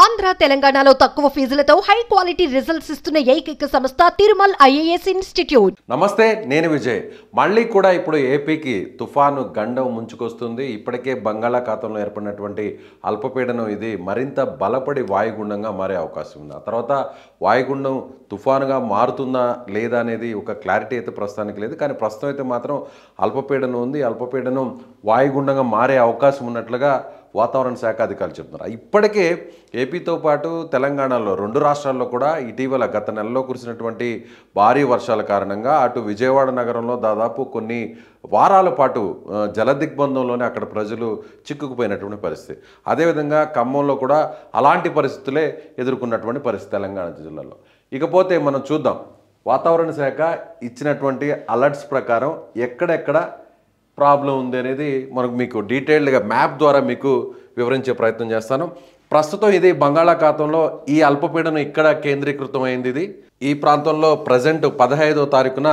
ఆంధ్ర తెలంగాణలో తక్కువ ఫీజులతో high quality results ఇస్తున్న ఏకైక సంస్థ తిరుమల్ ఐఏఎస్ ఇన్స్టిట్యూట్ నమస్తే నేను విజయ్ మళ్ళీ కూడా ఇప్పుడు ఏపీకి తుఫాను గండం ముంచుకొస్తుంది ఇప్పటికే బంగాళాఖాతంలో ఏర్పడినటువంటి అల్పపీడనం ఇది మరింత బలపడి వాయుగుండంగా మారే అవకాశం ఉంది ఆ తర్వాత వాయుగుండం తుఫానుగా మారుతుందా లేదా అనేది ఒక క్లారిటీ అయితే ప్రస్తుతానికి లేదు కానీ ప్రస్తుతం అయితే మాత్రం అల్పపీడనం ఉంది అల్పపీడనం వాయుగుండంగా మారే అవకాశం ఉన్నట్లుగా వాతావరణ శాఖ అధికారులు చెప్తున్నారు ఇప్పటికే ఏపీతో పాటు తెలంగాణలో రెండు రాష్ట్రాల్లో కూడా ఇటీవల గత నెలలో కురిసినటువంటి భారీ వర్షాల కారణంగా అటు విజయవాడ నగరంలో దాదాపు కొన్ని వారాల పాటు జలదిగ్బంధంలోనే అక్కడ ప్రజలు చిక్కుకుపోయినటువంటి పరిస్థితి అదేవిధంగా ఖమ్మంలో కూడా అలాంటి పరిస్థితులే ఎదుర్కొన్నటువంటి పరిస్థితి తెలంగాణ జిల్లాలో ఇకపోతే మనం చూద్దాం వాతావరణ శాఖ ఇచ్చినటువంటి అలర్ట్స్ ప్రకారం ఎక్కడెక్కడ ప్రాబ్లం ఉంది అనేది మనకు మీకు డీటెయిల్డ్గా మ్యాప్ ద్వారా మీకు వివరించే ప్రయత్నం చేస్తాను ప్రస్తుతం ఇది బంగాళాఖాతంలో ఈ అల్పపీడనం ఇక్కడ కేంద్రీకృతం అయింది ఇది ఈ ప్రాంతంలో ప్రజెంట్ పదహైదవ తారీఖున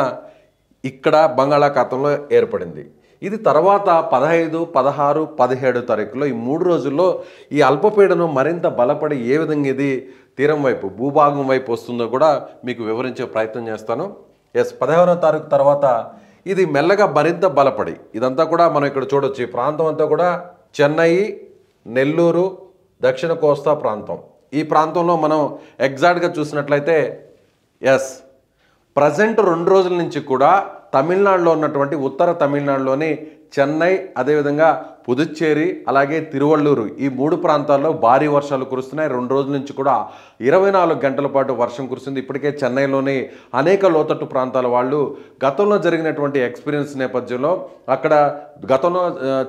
ఇక్కడ బంగాళాఖాతంలో ఏర్పడింది ఇది తర్వాత పదహైదు పదహారు పదిహేడు తారీఖులో ఈ మూడు రోజుల్లో ఈ అల్పపీడనం మరింత బలపడి ఏ విధంగా ఇది తీరం వైపు భూభాగం వైపు వస్తుందో కూడా మీకు వివరించే ప్రయత్నం చేస్తాను ఎస్ పదహారో తారీఖు తర్వాత ఇది మెల్లగా మరింత బలపడి ఇదంతా కూడా మనం ఇక్కడ చూడొచ్చు ఈ ప్రాంతం అంతా కూడా చెన్నై నెల్లూరు దక్షిణ కోస్తా ప్రాంతం ఈ ప్రాంతంలో మనం ఎగ్జాక్ట్గా చూసినట్లయితే ఎస్ ప్రజెంట్ రెండు రోజుల నుంచి కూడా తమిళనాడులో ఉన్నటువంటి ఉత్తర తమిళనాడులోని చెన్నై అదేవిధంగా పుదుచ్చేరి అలాగే తిరువళ్ళూరు ఈ మూడు ప్రాంతాల్లో భారీ వర్షాలు కురుస్తున్నాయి రెండు రోజుల నుంచి కూడా ఇరవై నాలుగు గంటల పాటు వర్షం కురిసింది ఇప్పటికే చెన్నైలోని అనేక లోతట్టు ప్రాంతాల వాళ్ళు గతంలో జరిగినటువంటి ఎక్స్పీరియన్స్ నేపథ్యంలో అక్కడ గతంలో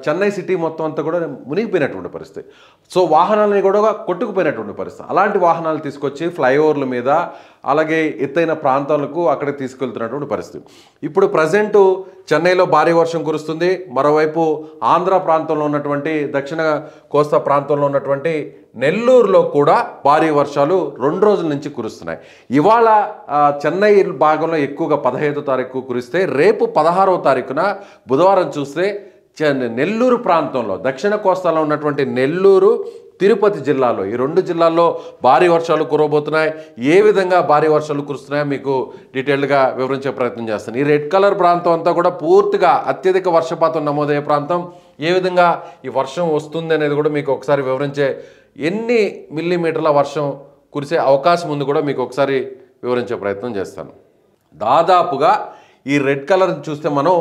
చెన్నై సిటీ మొత్తం అంతా కూడా మునిగిపోయినటువంటి పరిస్థితి సో వాహనాలని కూడా కొట్టుకుపోయినటువంటి పరిస్థితి అలాంటి వాహనాలు తీసుకొచ్చి ఫ్లైఓవర్ల మీద అలాగే ఎత్తైన ప్రాంతాలకు అక్కడికి తీసుకెళ్తున్నటువంటి పరిస్థితి ఇప్పుడు ప్రజెంటు చెన్నైలో భారీ వర్షం కురుస్తుంది మరోవైపు ఆంధ్ర ప్రాంతంలో ఉన్నటువంటి దక్షిణ కోస్తా ప్రాంతంలో ఉన్నటువంటి నెల్లూరులో కూడా భారీ వర్షాలు రెండు రోజుల నుంచి కురుస్తున్నాయి ఇవాళ చెన్నై భాగంలో ఎక్కువగా పదహైదో తారీఖు కురిస్తే రేపు పదహారవ తారీఖున బుధవారం చూస్తే నెల్లూరు ప్రాంతంలో దక్షిణ కోస్తాలో ఉన్నటువంటి నెల్లూరు తిరుపతి జిల్లాలో ఈ రెండు జిల్లాల్లో భారీ వర్షాలు కురవబోతున్నాయి ఏ విధంగా భారీ వర్షాలు కురుస్తున్నాయో మీకు డీటెయిల్డ్గా వివరించే ప్రయత్నం చేస్తాను ఈ రెడ్ కలర్ ప్రాంతం అంతా కూడా పూర్తిగా అత్యధిక వర్షపాతం నమోదయ్యే ప్రాంతం ఏ విధంగా ఈ వర్షం వస్తుంది అనేది కూడా మీకు ఒకసారి వివరించే ఎన్ని మిల్లీమీటర్ల వర్షం కురిసే అవకాశం ఉంది కూడా మీకు ఒకసారి వివరించే ప్రయత్నం చేస్తాను దాదాపుగా ఈ రెడ్ కలర్ చూస్తే మనం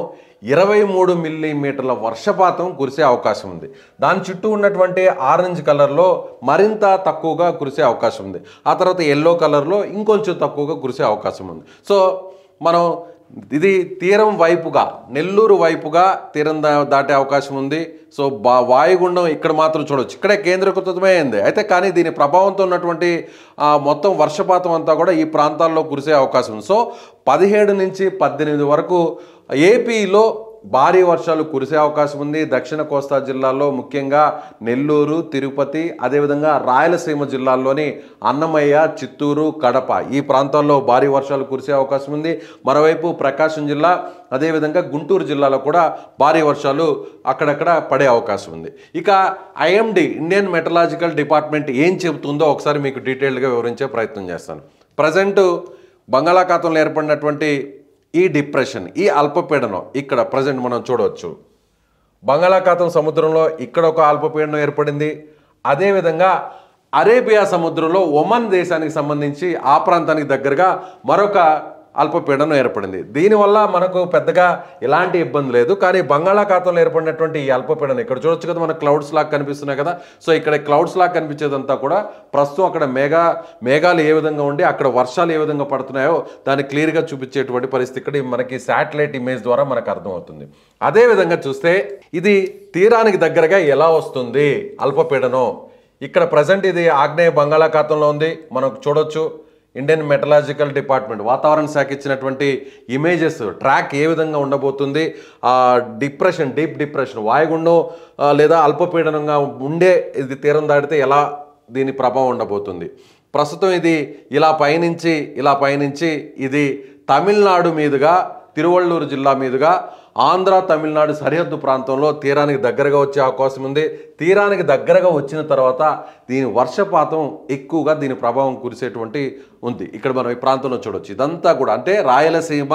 ఇరవై మూడు మిల్లీమీటర్ల వర్షపాతం కురిసే అవకాశం ఉంది దాని చుట్టూ ఉన్నటువంటి ఆరెంజ్ కలర్లో మరింత తక్కువగా కురిసే అవకాశం ఉంది ఆ తర్వాత ఎల్లో కలర్లో ఇంకొంచెం తక్కువగా కురిసే అవకాశం ఉంది సో మనం ఇది తీరం వైపుగా నెల్లూరు వైపుగా తీరం దాటే అవకాశం ఉంది సో బా వాయుగుండం ఇక్కడ మాత్రం చూడవచ్చు ఇక్కడే కేంద్రీకృతమైంది అయితే కానీ దీని ప్రభావంతో ఉన్నటువంటి మొత్తం వర్షపాతం అంతా కూడా ఈ ప్రాంతాల్లో కురిసే అవకాశం సో పదిహేడు నుంచి పద్దెనిమిది వరకు ఏపీలో భారీ వర్షాలు కురిసే అవకాశం ఉంది దక్షిణ కోస్తా జిల్లాల్లో ముఖ్యంగా నెల్లూరు తిరుపతి అదేవిధంగా రాయలసీమ జిల్లాల్లోని అన్నమయ్య చిత్తూరు కడప ఈ ప్రాంతాల్లో భారీ వర్షాలు కురిసే అవకాశం ఉంది మరోవైపు ప్రకాశం జిల్లా అదేవిధంగా గుంటూరు జిల్లాలో కూడా భారీ వర్షాలు అక్కడక్కడ పడే అవకాశం ఉంది ఇక ఐఎండి ఇండియన్ మెటలాజికల్ డిపార్ట్మెంట్ ఏం చెబుతుందో ఒకసారి మీకు డీటెయిల్డ్గా వివరించే ప్రయత్నం చేస్తాను ప్రజెంటు బంగాళాఖాతంలో ఏర్పడినటువంటి ఈ డిప్రెషన్ ఈ అల్పపీడనం ఇక్కడ ప్రజెంట్ మనం చూడవచ్చు బంగాళాఖాతం సముద్రంలో ఇక్కడ ఒక అల్పపీడనం ఏర్పడింది అదేవిధంగా అరేబియా సముద్రంలో ఒమన్ దేశానికి సంబంధించి ఆ ప్రాంతానికి దగ్గరగా మరొక అల్పపీడనం ఏర్పడింది దీనివల్ల మనకు పెద్దగా ఎలాంటి ఇబ్బంది లేదు కానీ బంగాళాఖాతంలో ఏర్పడినటువంటి ఈ అల్పపీడనం ఇక్కడ చూడొచ్చు కదా మనకు క్లౌడ్స్ లాగా కనిపిస్తున్నాయి కదా సో ఇక్కడ క్లౌడ్స్ లాగా కనిపించేదంతా కూడా ప్రస్తుతం అక్కడ మేఘా మేఘాలు ఏ విధంగా ఉండి అక్కడ వర్షాలు ఏ విధంగా పడుతున్నాయో దాన్ని క్లియర్గా చూపించేటువంటి పరిస్థితి ఇక్కడ మనకి శాటిలైట్ ఇమేజ్ ద్వారా మనకు అర్థమవుతుంది అదేవిధంగా చూస్తే ఇది తీరానికి దగ్గరగా ఎలా వస్తుంది అల్పపీడనం ఇక్కడ ప్రజెంట్ ఇది ఆగ్నేయ బంగాళాఖాతంలో ఉంది మనకు చూడొచ్చు ఇండియన్ మెటలాజికల్ డిపార్ట్మెంట్ వాతావరణ శాఖ ఇచ్చినటువంటి ఇమేజెస్ ట్రాక్ ఏ విధంగా ఉండబోతుంది ఆ డిప్రెషన్ డీప్ డిప్రెషన్ వాయుగుండం లేదా అల్పపీడనంగా ఉండే ఇది తీరం దాటితే ఎలా దీని ప్రభావం ఉండబోతుంది ప్రస్తుతం ఇది ఇలా పయనించి ఇలా పయనించి ఇది తమిళనాడు మీదుగా తిరువళ్ళూరు జిల్లా మీదుగా ఆంధ్ర తమిళనాడు సరిహద్దు ప్రాంతంలో తీరానికి దగ్గరగా వచ్చే అవకాశం ఉంది తీరానికి దగ్గరగా వచ్చిన తర్వాత దీని వర్షపాతం ఎక్కువగా దీని ప్రభావం కురిసేటువంటి ఉంది ఇక్కడ మనం ఈ ప్రాంతంలో చూడవచ్చు ఇదంతా కూడా అంటే రాయలసీమ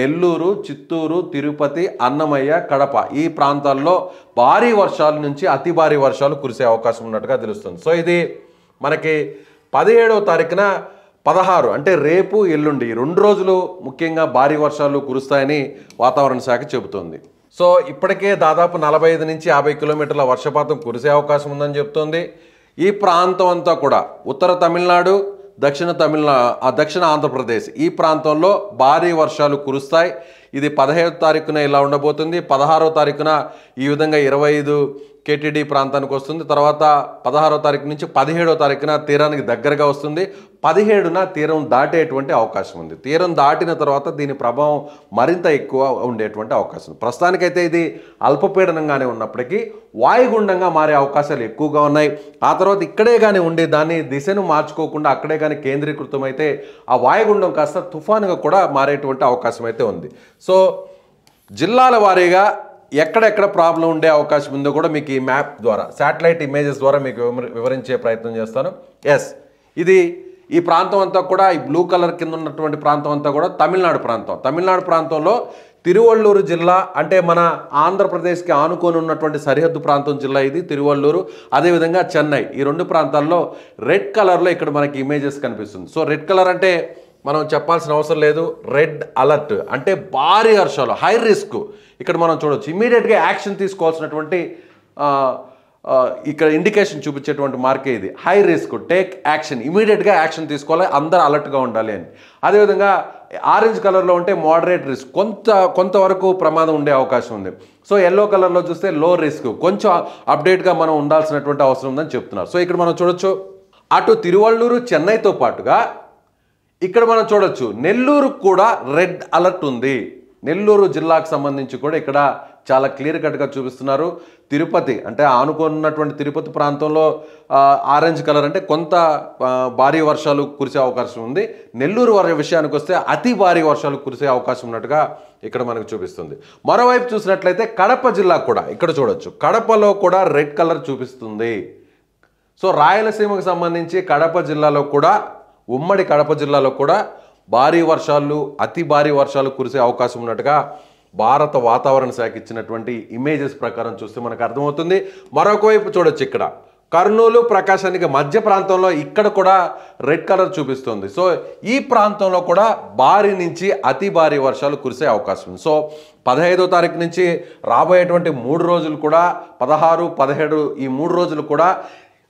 నెల్లూరు చిత్తూరు తిరుపతి అన్నమయ్య కడప ఈ ప్రాంతాల్లో భారీ వర్షాల నుంచి అతి భారీ వర్షాలు కురిసే అవకాశం ఉన్నట్టుగా తెలుస్తుంది సో ఇది మనకి పదిహేడవ తారీఖున పదహారు అంటే రేపు ఎల్లుండి రెండు రోజులు ముఖ్యంగా భారీ వర్షాలు కురుస్తాయని వాతావరణ శాఖ చెబుతోంది సో ఇప్పటికే దాదాపు నలభై ఐదు నుంచి యాభై కిలోమీటర్ల వర్షపాతం కురిసే అవకాశం ఉందని చెబుతోంది ఈ ప్రాంతం అంతా కూడా ఉత్తర తమిళనాడు దక్షిణ తమిళనా దక్షిణ ఆంధ్రప్రదేశ్ ఈ ప్రాంతంలో భారీ వర్షాలు కురుస్తాయి ఇది పదహైదు తారీఖున ఇలా ఉండబోతుంది పదహారో తారీఖున ఈ విధంగా ఇరవై ఐదు కేటీడీ ప్రాంతానికి వస్తుంది తర్వాత పదహారో తారీఖు నుంచి పదిహేడో తారీఖున తీరానికి దగ్గరగా వస్తుంది పదిహేడున తీరం దాటేటువంటి అవకాశం ఉంది తీరం దాటిన తర్వాత దీని ప్రభావం మరింత ఎక్కువ ఉండేటువంటి అవకాశం ఉంది ప్రస్తుతానికైతే ఇది అల్పపీడనంగానే ఉన్నప్పటికీ వాయుగుండంగా మారే అవకాశాలు ఎక్కువగా ఉన్నాయి ఆ తర్వాత ఇక్కడే కానీ ఉండే దాన్ని దిశను మార్చుకోకుండా అక్కడే కానీ కేంద్రీకృతమైతే ఆ వాయుగుండం కాస్త తుఫానుగా కూడా మారేటువంటి అవకాశం అయితే ఉంది సో జిల్లాల వారీగా ఎక్కడెక్కడ ప్రాబ్లం ఉండే అవకాశం ఉందో కూడా మీకు ఈ మ్యాప్ ద్వారా శాటిలైట్ ఇమేజెస్ ద్వారా మీకు వివరించే ప్రయత్నం చేస్తాను ఎస్ ఇది ఈ ప్రాంతం అంతా కూడా ఈ బ్లూ కలర్ కింద ఉన్నటువంటి ప్రాంతం అంతా కూడా తమిళనాడు ప్రాంతం తమిళనాడు ప్రాంతంలో తిరువళ్ళూరు జిల్లా అంటే మన ఆంధ్రప్రదేశ్కి ఆనుకొని ఉన్నటువంటి సరిహద్దు ప్రాంతం జిల్లా ఇది తిరువళ్ళూరు అదేవిధంగా చెన్నై ఈ రెండు ప్రాంతాల్లో రెడ్ కలర్లో ఇక్కడ మనకి ఇమేజెస్ కనిపిస్తుంది సో రెడ్ కలర్ అంటే మనం చెప్పాల్సిన అవసరం లేదు రెడ్ అలర్ట్ అంటే భారీ వర్షాలు హై రిస్క్ ఇక్కడ మనం చూడవచ్చు ఇమీడియట్గా యాక్షన్ తీసుకోవాల్సినటువంటి ఇక్కడ ఇండికేషన్ చూపించేటువంటి మార్కే ఇది హై రిస్క్ టేక్ యాక్షన్ ఇమీడియట్గా యాక్షన్ తీసుకోవాలి అందరూ అలర్ట్గా ఉండాలి అని అదేవిధంగా ఆరెంజ్ కలర్లో ఉంటే మోడరేట్ రిస్క్ కొంత కొంతవరకు ప్రమాదం ఉండే అవకాశం ఉంది సో ఎల్లో కలర్లో చూస్తే లో రిస్క్ కొంచెం అప్డేట్గా మనం ఉండాల్సినటువంటి అవసరం ఉందని చెప్తున్నారు సో ఇక్కడ మనం చూడొచ్చు అటు తిరువళ్ళూరు చెన్నైతో పాటుగా ఇక్కడ మనం చూడొచ్చు నెల్లూరు కూడా రెడ్ అలర్ట్ ఉంది నెల్లూరు జిల్లాకు సంబంధించి కూడా ఇక్కడ చాలా క్లియర్ కట్గా చూపిస్తున్నారు తిరుపతి అంటే ఆనుకున్నటువంటి తిరుపతి ప్రాంతంలో ఆరెంజ్ కలర్ అంటే కొంత భారీ వర్షాలు కురిసే అవకాశం ఉంది నెల్లూరు విషయానికి వస్తే అతి భారీ వర్షాలు కురిసే అవకాశం ఉన్నట్టుగా ఇక్కడ మనకు చూపిస్తుంది మరోవైపు చూసినట్లయితే కడప జిల్లా కూడా ఇక్కడ చూడొచ్చు కడపలో కూడా రెడ్ కలర్ చూపిస్తుంది సో రాయలసీమకు సంబంధించి కడప జిల్లాలో కూడా ఉమ్మడి కడప జిల్లాలో కూడా భారీ వర్షాలు అతి భారీ వర్షాలు కురిసే అవకాశం ఉన్నట్టుగా భారత వాతావరణ శాఖ ఇచ్చినటువంటి ఇమేజెస్ ప్రకారం చూస్తే మనకు అర్థమవుతుంది మరొకవైపు చూడొచ్చు ఇక్కడ కర్నూలు ప్రకాశానికి మధ్య ప్రాంతంలో ఇక్కడ కూడా రెడ్ కలర్ చూపిస్తుంది సో ఈ ప్రాంతంలో కూడా భారీ నుంచి అతి భారీ వర్షాలు కురిసే అవకాశం ఉంది సో పదహైదో తారీఖు నుంచి రాబోయేటువంటి మూడు రోజులు కూడా పదహారు పదిహేడు ఈ మూడు రోజులు కూడా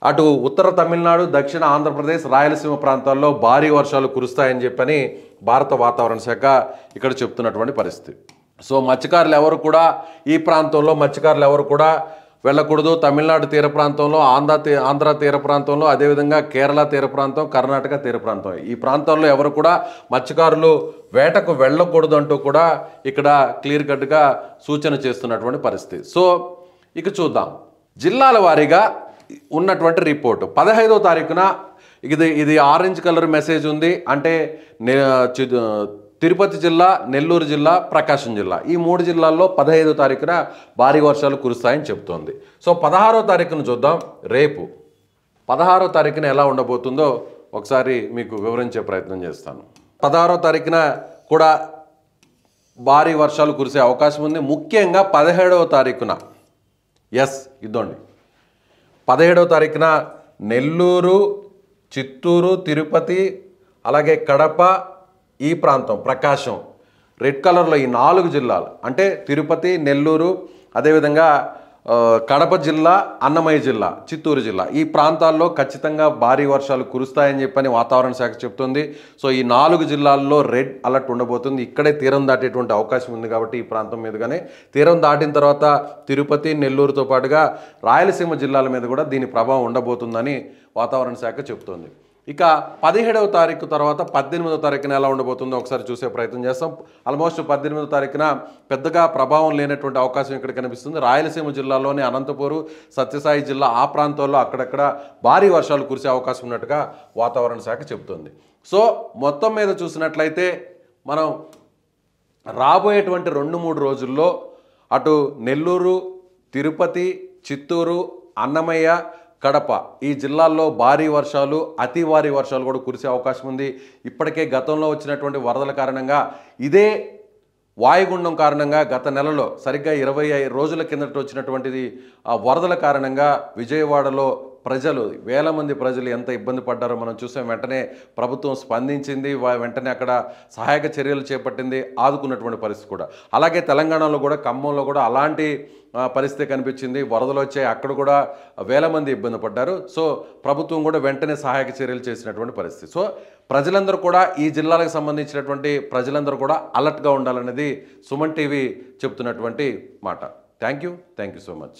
అటు ఉత్తర తమిళనాడు దక్షిణ ఆంధ్రప్రదేశ్ రాయలసీమ ప్రాంతాల్లో భారీ వర్షాలు కురుస్తాయని చెప్పని భారత వాతావరణ శాఖ ఇక్కడ చెప్తున్నటువంటి పరిస్థితి సో మత్స్యకారులు ఎవరు కూడా ఈ ప్రాంతంలో మత్స్యకారులు ఎవరు కూడా వెళ్ళకూడదు తమిళనాడు తీర ప్రాంతంలో ఆంధ్ర ఆంధ్ర తీర ప్రాంతంలో అదేవిధంగా కేరళ తీర ప్రాంతం కర్ణాటక తీర ప్రాంతం ఈ ప్రాంతాల్లో ఎవరు కూడా మత్స్యకారులు వేటకు వెళ్ళకూడదు అంటూ కూడా ఇక్కడ క్లియర్ కట్గా సూచన చేస్తున్నటువంటి పరిస్థితి సో ఇక చూద్దాం జిల్లాల వారీగా ఉన్నటువంటి రిపోర్ట్ పదహైదో తారీఖున ఇది ఇది ఆరెంజ్ కలర్ మెసేజ్ ఉంది అంటే తిరుపతి జిల్లా నెల్లూరు జిల్లా ప్రకాశం జిల్లా ఈ మూడు జిల్లాల్లో పదహైదో తారీఖున భారీ వర్షాలు కురుస్తాయని చెప్తోంది సో పదహారో తారీఖున చూద్దాం రేపు పదహారో తారీఖున ఎలా ఉండబోతుందో ఒకసారి మీకు వివరించే ప్రయత్నం చేస్తాను పదహారో తారీఖున కూడా భారీ వర్షాలు కురిసే అవకాశం ఉంది ముఖ్యంగా పదిహేడవ తారీఖున ఎస్ ఇదండి పదిహేడవ తారీఖున నెల్లూరు చిత్తూరు తిరుపతి అలాగే కడప ఈ ప్రాంతం ప్రకాశం రెడ్ కలర్లో ఈ నాలుగు జిల్లాలు అంటే తిరుపతి నెల్లూరు అదేవిధంగా కడప జిల్లా అన్నమయ్య జిల్లా చిత్తూరు జిల్లా ఈ ప్రాంతాల్లో ఖచ్చితంగా భారీ వర్షాలు కురుస్తాయని చెప్పని వాతావరణ శాఖ చెప్తుంది సో ఈ నాలుగు జిల్లాల్లో రెడ్ అలర్ట్ ఉండబోతుంది ఇక్కడే తీరం దాటేటువంటి అవకాశం ఉంది కాబట్టి ఈ ప్రాంతం మీదుగానే తీరం దాటిన తర్వాత తిరుపతి నెల్లూరుతో పాటుగా రాయలసీమ జిల్లాల మీద కూడా దీని ప్రభావం ఉండబోతుందని వాతావరణ శాఖ చెబుతోంది ఇక పదిహేడవ తారీఖు తర్వాత పద్దెనిమిదవ తారీఖున ఎలా ఉండబోతుందో ఒకసారి చూసే ప్రయత్నం చేస్తాం ఆల్మోస్ట్ పద్దెనిమిదవ తారీఖున పెద్దగా ప్రభావం లేనటువంటి అవకాశం ఇక్కడ కనిపిస్తుంది రాయలసీమ జిల్లాలోని అనంతపూర్ సత్యసాయి జిల్లా ఆ ప్రాంతాల్లో అక్కడక్కడ భారీ వర్షాలు కురిసే అవకాశం ఉన్నట్టుగా వాతావరణ శాఖ చెబుతుంది సో మొత్తం మీద చూసినట్లయితే మనం రాబోయేటువంటి రెండు మూడు రోజుల్లో అటు నెల్లూరు తిరుపతి చిత్తూరు అన్నమయ్య కడప ఈ జిల్లాల్లో భారీ వర్షాలు అతి భారీ వర్షాలు కూడా కురిసే అవకాశం ఉంది ఇప్పటికే గతంలో వచ్చినటువంటి వరదల కారణంగా ఇదే వాయుగుండం కారణంగా గత నెలలో సరిగ్గా ఇరవై రోజుల కిందట వచ్చినటువంటిది ఆ వరదల కారణంగా విజయవాడలో ప్రజలు వేల మంది ప్రజలు ఎంత ఇబ్బంది పడ్డారో మనం చూసాం వెంటనే ప్రభుత్వం స్పందించింది వెంటనే అక్కడ సహాయక చర్యలు చేపట్టింది ఆదుకున్నటువంటి పరిస్థితి కూడా అలాగే తెలంగాణలో కూడా ఖమ్మంలో కూడా అలాంటి పరిస్థితి కనిపించింది వరదలు వచ్చాయి అక్కడ కూడా వేల మంది ఇబ్బంది పడ్డారు సో ప్రభుత్వం కూడా వెంటనే సహాయక చర్యలు చేసినటువంటి పరిస్థితి సో ప్రజలందరూ కూడా ఈ జిల్లాలకు సంబంధించినటువంటి ప్రజలందరూ కూడా అలర్ట్గా ఉండాలనేది సుమన్ టీవీ చెప్తున్నటువంటి మాట thank you thank you so much